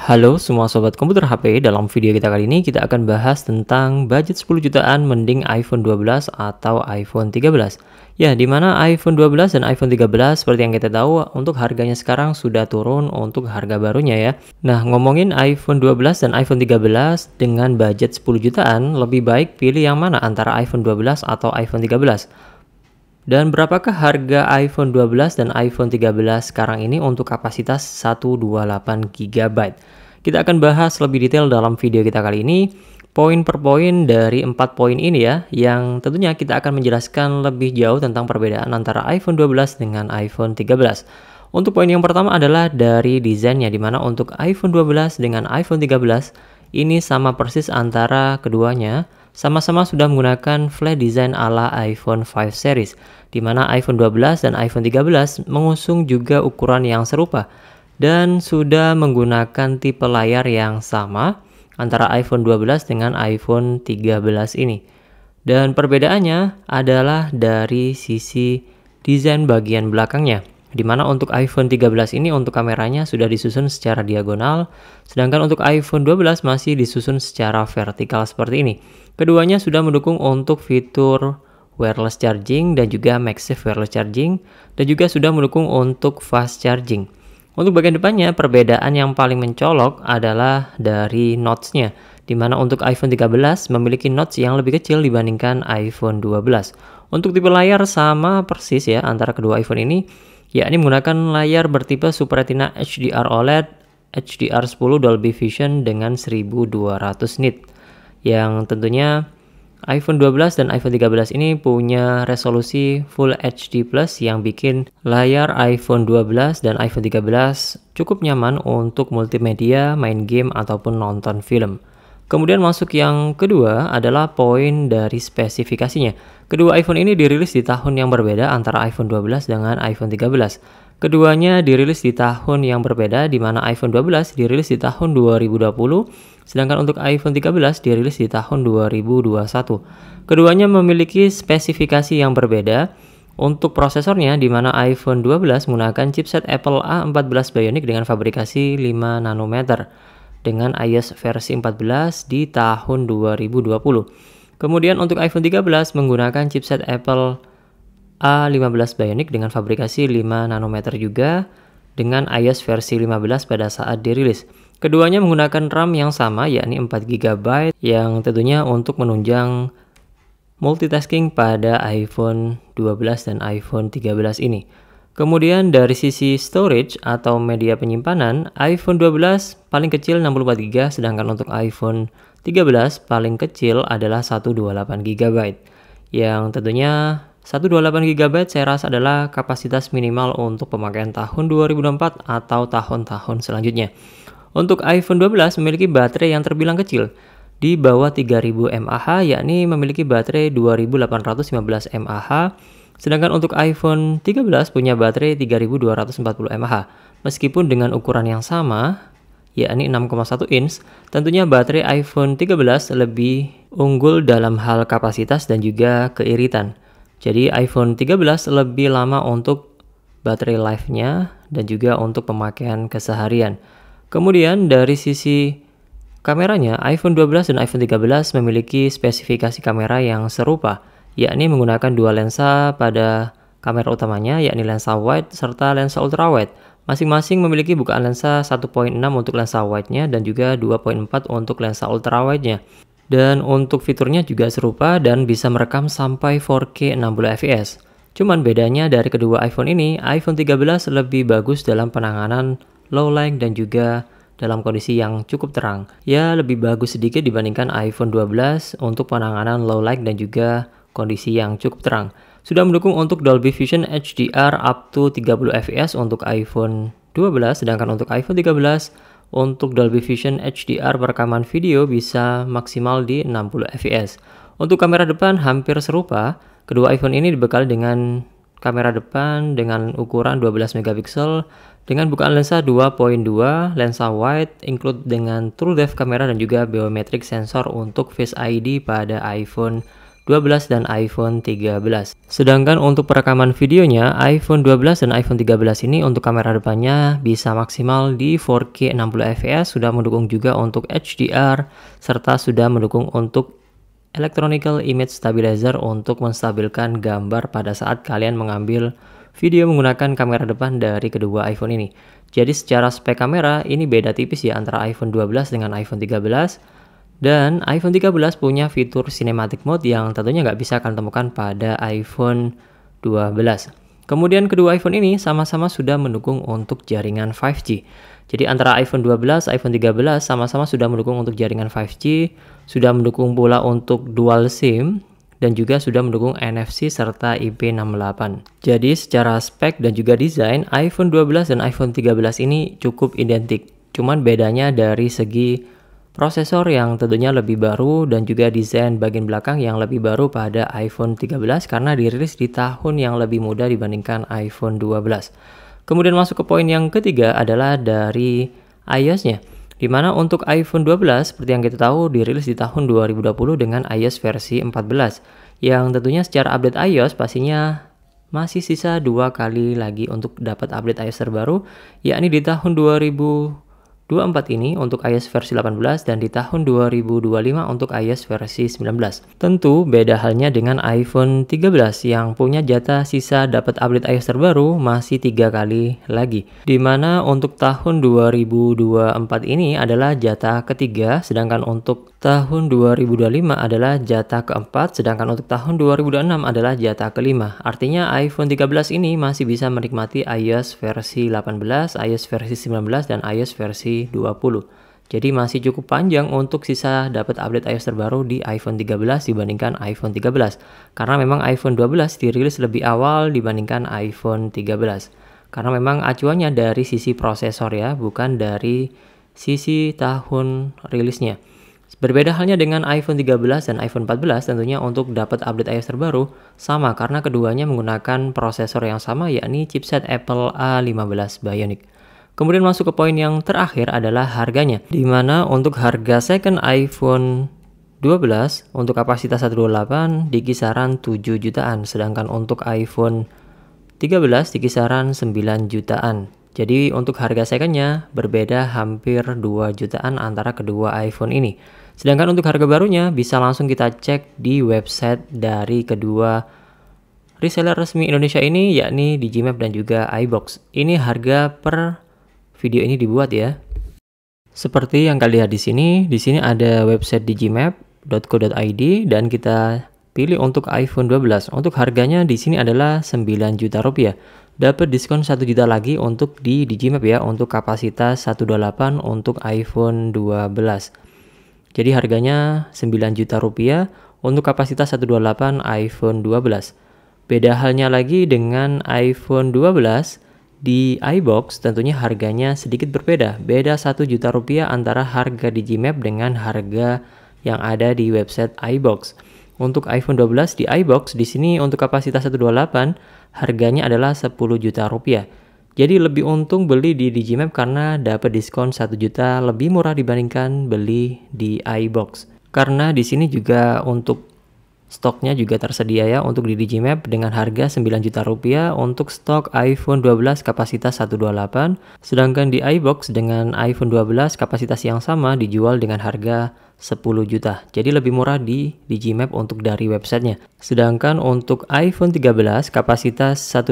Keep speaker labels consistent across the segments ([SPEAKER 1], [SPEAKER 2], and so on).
[SPEAKER 1] Halo semua sobat komputer HP, dalam video kita kali ini kita akan bahas tentang budget 10 jutaan mending iPhone 12 atau iPhone 13. Ya, dimana mana iPhone 12 dan iPhone 13 seperti yang kita tahu untuk harganya sekarang sudah turun untuk harga barunya ya. Nah, ngomongin iPhone 12 dan iPhone 13 dengan budget 10 jutaan, lebih baik pilih yang mana antara iPhone 12 atau iPhone 13. Dan berapakah harga iPhone 12 dan iPhone 13 sekarang ini untuk kapasitas 128GB? Kita akan bahas lebih detail dalam video kita kali ini, poin per poin dari 4 poin ini ya, yang tentunya kita akan menjelaskan lebih jauh tentang perbedaan antara iPhone 12 dengan iPhone 13. Untuk poin yang pertama adalah dari desainnya, dimana untuk iPhone 12 dengan iPhone 13 ini sama persis antara keduanya, sama-sama sudah menggunakan flat design ala iPhone 5 series, di mana iPhone 12 dan iPhone 13 mengusung juga ukuran yang serupa dan sudah menggunakan tipe layar yang sama antara iPhone 12 dengan iPhone 13 ini. Dan perbedaannya adalah dari sisi desain bagian belakangnya di mana untuk iPhone 13 ini untuk kameranya sudah disusun secara diagonal, sedangkan untuk iPhone 12 masih disusun secara vertikal seperti ini. Keduanya sudah mendukung untuk fitur wireless charging dan juga MagSafe wireless charging dan juga sudah mendukung untuk fast charging. Untuk bagian depannya perbedaan yang paling mencolok adalah dari notch-nya di mana untuk iPhone 13 memiliki notch yang lebih kecil dibandingkan iPhone 12. Untuk tipe layar sama persis ya antara kedua iPhone ini yakni menggunakan layar bertipe Super Retina HDR OLED HDR10 Dolby Vision dengan 1200 nit yang tentunya iPhone 12 dan iPhone 13 ini punya resolusi Full HD Plus yang bikin layar iPhone 12 dan iPhone 13 cukup nyaman untuk multimedia, main game, ataupun nonton film. Kemudian masuk yang kedua adalah poin dari spesifikasinya. Kedua iPhone ini dirilis di tahun yang berbeda antara iPhone 12 dengan iPhone 13. Keduanya dirilis di tahun yang berbeda di mana iPhone 12 dirilis di tahun 2020 sedangkan untuk iPhone 13 dirilis di tahun 2021. Keduanya memiliki spesifikasi yang berbeda untuk prosesornya di mana iPhone 12 menggunakan chipset Apple A14 Bionic dengan fabrikasi 5 nanometer dengan iOS versi 14 di tahun 2020. Kemudian untuk iPhone 13 menggunakan chipset Apple A15 Bionic dengan fabrikasi 5 nanometer juga dengan iOS versi 15 pada saat dirilis. Keduanya menggunakan RAM yang sama yakni 4 GB yang tentunya untuk menunjang multitasking pada iPhone 12 dan iPhone 13 ini. Kemudian dari sisi storage atau media penyimpanan, iPhone 12 paling kecil 64 GB sedangkan untuk iPhone 13 paling kecil adalah 128 GB. Yang tentunya 128 GB saya rasa adalah kapasitas minimal untuk pemakaian tahun 2004 atau tahun-tahun selanjutnya. Untuk iPhone 12 memiliki baterai yang terbilang kecil, di bawah 3000 mAh yakni memiliki baterai 2815 mAh, sedangkan untuk iPhone 13 punya baterai 3240 mAh. Meskipun dengan ukuran yang sama, yakni 6,1 inch, tentunya baterai iPhone 13 lebih unggul dalam hal kapasitas dan juga keiritan. Jadi iPhone 13 lebih lama untuk baterai life-nya dan juga untuk pemakaian keseharian. Kemudian dari sisi kameranya, iPhone 12 dan iPhone 13 memiliki spesifikasi kamera yang serupa, yakni menggunakan dua lensa pada kamera utamanya, yakni lensa wide serta lensa ultrawide. Masing-masing memiliki bukaan lensa 1.6 untuk lensa wide-nya dan juga 2.4 untuk lensa ultrawide-nya. Dan untuk fiturnya juga serupa dan bisa merekam sampai 4K 60 fps. Cuman bedanya dari kedua iPhone ini, iPhone 13 lebih bagus dalam penanganan low light dan juga dalam kondisi yang cukup terang. Ya lebih bagus sedikit dibandingkan iPhone 12 untuk penanganan low light dan juga kondisi yang cukup terang. Sudah mendukung untuk Dolby Vision HDR up to 30 fps untuk iPhone 12, sedangkan untuk iPhone 13 untuk Dolby Vision HDR perekaman video bisa maksimal di 60 fps. Untuk kamera depan hampir serupa, kedua iPhone ini dibekali dengan kamera depan dengan ukuran 12 megapiksel dengan bukaan lensa 2.2, lensa wide include dengan true depth kamera dan juga biometric sensor untuk Face ID pada iPhone 12 dan iPhone 13. Sedangkan untuk perekaman videonya, iPhone 12 dan iPhone 13 ini untuk kamera depannya bisa maksimal di 4K 60fps, sudah mendukung juga untuk HDR, serta sudah mendukung untuk Electronical Image Stabilizer untuk menstabilkan gambar pada saat kalian mengambil video menggunakan kamera depan dari kedua iPhone ini. Jadi secara spek kamera ini beda tipis ya antara iPhone 12 dengan iPhone 13 dan iPhone 13 punya fitur cinematic mode yang tentunya nggak bisa kalian temukan pada iPhone 12. Kemudian kedua iPhone ini sama-sama sudah mendukung untuk jaringan 5G. Jadi antara iPhone 12, iPhone 13 sama-sama sudah mendukung untuk jaringan 5G, sudah mendukung pula untuk dual SIM, dan juga sudah mendukung NFC serta IP68. Jadi secara spek dan juga desain, iPhone 12 dan iPhone 13 ini cukup identik. Cuman bedanya dari segi Prosesor yang tentunya lebih baru dan juga desain bagian belakang yang lebih baru pada iPhone 13 karena dirilis di tahun yang lebih muda dibandingkan iPhone 12. Kemudian masuk ke poin yang ketiga adalah dari iOS-nya. di mana untuk iPhone 12 seperti yang kita tahu dirilis di tahun 2020 dengan iOS versi 14 yang tentunya secara update iOS pastinya masih sisa dua kali lagi untuk dapat update iOS terbaru yakni di tahun 2000 24 ini untuk iOS versi 18 dan di tahun 2025 untuk iOS versi 19. Tentu beda halnya dengan iPhone 13 yang punya jatah sisa dapat update iOS terbaru masih tiga kali lagi. Dimana untuk tahun 2024 ini adalah jatah ketiga, sedangkan untuk tahun 2025 adalah jatah keempat, sedangkan untuk tahun 2006 adalah jatah kelima. Artinya iPhone 13 ini masih bisa menikmati iOS versi 18, iOS versi 19, dan iOS versi 20. Jadi masih cukup panjang untuk sisa dapat update iOS terbaru di iPhone 13 dibandingkan iPhone 13. Karena memang iPhone 12 dirilis lebih awal dibandingkan iPhone 13. Karena memang acuannya dari sisi prosesor ya, bukan dari sisi tahun rilisnya. Berbeda halnya dengan iPhone 13 dan iPhone 14 tentunya untuk dapat update iOS terbaru sama karena keduanya menggunakan prosesor yang sama yakni chipset Apple A15 Bionic. Kemudian masuk ke poin yang terakhir adalah harganya, di mana untuk harga second iPhone 12 untuk kapasitas 128 di kisaran 7 jutaan, sedangkan untuk iPhone 13 di kisaran 9 jutaan. Jadi untuk harga secondnya berbeda hampir 2 jutaan antara kedua iPhone ini. Sedangkan untuk harga barunya bisa langsung kita cek di website dari kedua reseller resmi Indonesia ini yakni di Gmap dan juga iBox. Ini harga per video ini dibuat ya. Seperti yang kalian lihat di sini, di sini ada website digimap.co.id dan kita pilih untuk iPhone 12. Untuk harganya di sini adalah 9 juta rupiah dapat diskon 1 juta lagi untuk di Digimap ya untuk kapasitas 128 untuk iPhone 12 jadi harganya 9 juta rupiah untuk kapasitas 128 iPhone 12 beda halnya lagi dengan iPhone 12 di iBox tentunya harganya sedikit berbeda beda 1 juta rupiah antara harga Digimap dengan harga yang ada di website iBox untuk iPhone 12 di iBox di sini untuk kapasitas 128 harganya adalah 10 juta rupiah. Jadi lebih untung beli di Digimap karena dapat diskon 1 juta lebih murah dibandingkan beli di iBox. Karena di sini juga untuk Stoknya juga tersedia ya untuk di Digimap dengan harga 9 juta rupiah untuk stok iPhone 12 kapasitas 128, sedangkan di iBox dengan iPhone 12 kapasitas yang sama dijual dengan harga 10 juta. Jadi lebih murah di Digimap untuk dari websitenya. Sedangkan untuk iPhone 13 kapasitas 128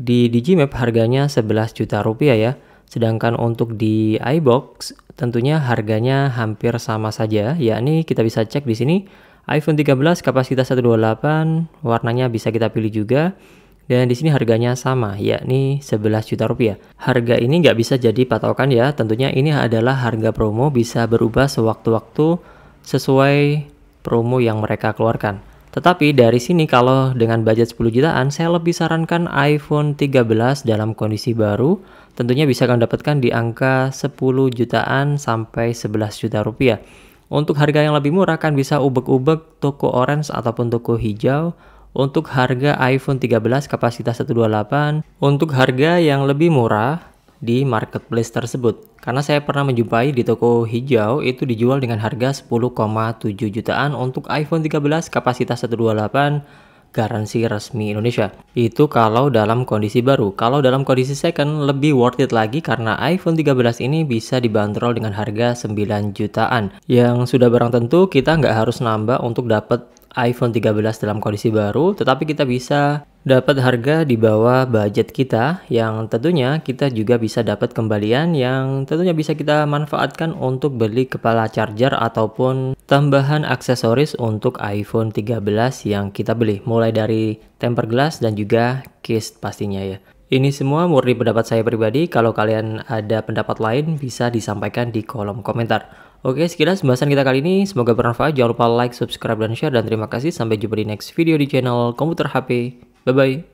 [SPEAKER 1] di Digimap harganya 11 juta rupiah ya. Sedangkan untuk di iBox tentunya harganya hampir sama saja, Ya ini kita bisa cek di sini iPhone 13 kapasitas 128, warnanya bisa kita pilih juga. Dan di sini harganya sama, yakni 11 juta rupiah. Harga ini nggak bisa jadi patokan ya, tentunya ini adalah harga promo bisa berubah sewaktu-waktu sesuai promo yang mereka keluarkan. Tetapi dari sini kalau dengan budget 10 jutaan, saya lebih sarankan iPhone 13 dalam kondisi baru, tentunya bisa kalian dapatkan di angka 10 jutaan sampai 11 juta rupiah. Untuk harga yang lebih murah kan bisa ubek-ubek toko orange ataupun toko hijau. Untuk harga iPhone 13 kapasitas 128 untuk harga yang lebih murah di marketplace tersebut. Karena saya pernah menjumpai di toko hijau itu dijual dengan harga 10,7 jutaan untuk iPhone 13 kapasitas 128 garansi resmi Indonesia. Itu kalau dalam kondisi baru. Kalau dalam kondisi second lebih worth it lagi karena iPhone 13 ini bisa dibanderol dengan harga 9 jutaan. Yang sudah barang tentu kita nggak harus nambah untuk dapat iPhone 13 dalam kondisi baru, tetapi kita bisa dapat harga di bawah budget kita yang tentunya kita juga bisa dapat kembalian yang tentunya bisa kita manfaatkan untuk beli kepala charger ataupun tambahan aksesoris untuk iPhone 13 yang kita beli mulai dari tempered glass dan juga case pastinya ya. Ini semua murni pendapat saya pribadi, kalau kalian ada pendapat lain bisa disampaikan di kolom komentar. Oke, sekilas pembahasan kita kali ini. Semoga bermanfaat. Jangan lupa like, subscribe, dan share. Dan terima kasih. Sampai jumpa di next video di channel Komputer HP 拜拜。